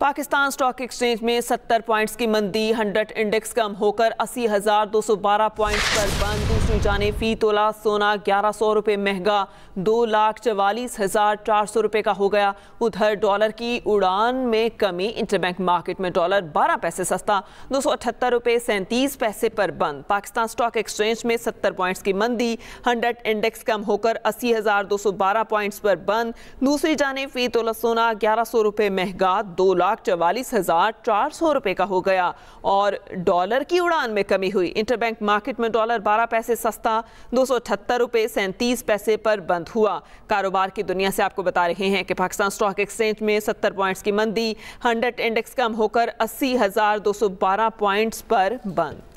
Pakistan stock exchange में 70 points की मंदी 100 इंडेक्स कम होकर अस्सी हजार दो सौ बारह पॉइंट्स पर बंद दूसरी जाने फी तोला सोना ग्यारह सौ रुपये महंगा दो लाख चवालीस हजार चार सौ रुपये का हो गया उधर डॉलर की उड़ान में कमी इंटरबैंक मार्केट में डॉलर बारह पैसे सस्ता दो सौ अठहत्तर रुपये सैंतीस पैसे पर बंद पाकिस्तान स्टॉक एक्सचेंज में सत्तर पॉइंट्स की मंदी हंड्रेड इंडेक्स कम होकर अस्सी हजार दो सौ बारह पॉइंट्स पर बंद दूसरी जाने फी तोला सोना ग्यारह सौ रुपये महंगा दो लाख लाख चवालीस हज़ार चार सौ रुपए का हो गया और डॉलर की उड़ान में कमी हुई इंटरबैंक मार्केट में डॉलर बारह पैसे सस्ता दो सौ अठहत्तर रुपए सैंतीस पैसे पर बंद हुआ कारोबार की दुनिया से आपको बता रहे हैं कि पाकिस्तान स्टॉक एक्सचेंज में सत्तर पॉइंट्स की मंदी हंड्रेड इंडेक्स कम होकर अस्सी हज़ार दो सौ बारह पॉइंट्स पर बंद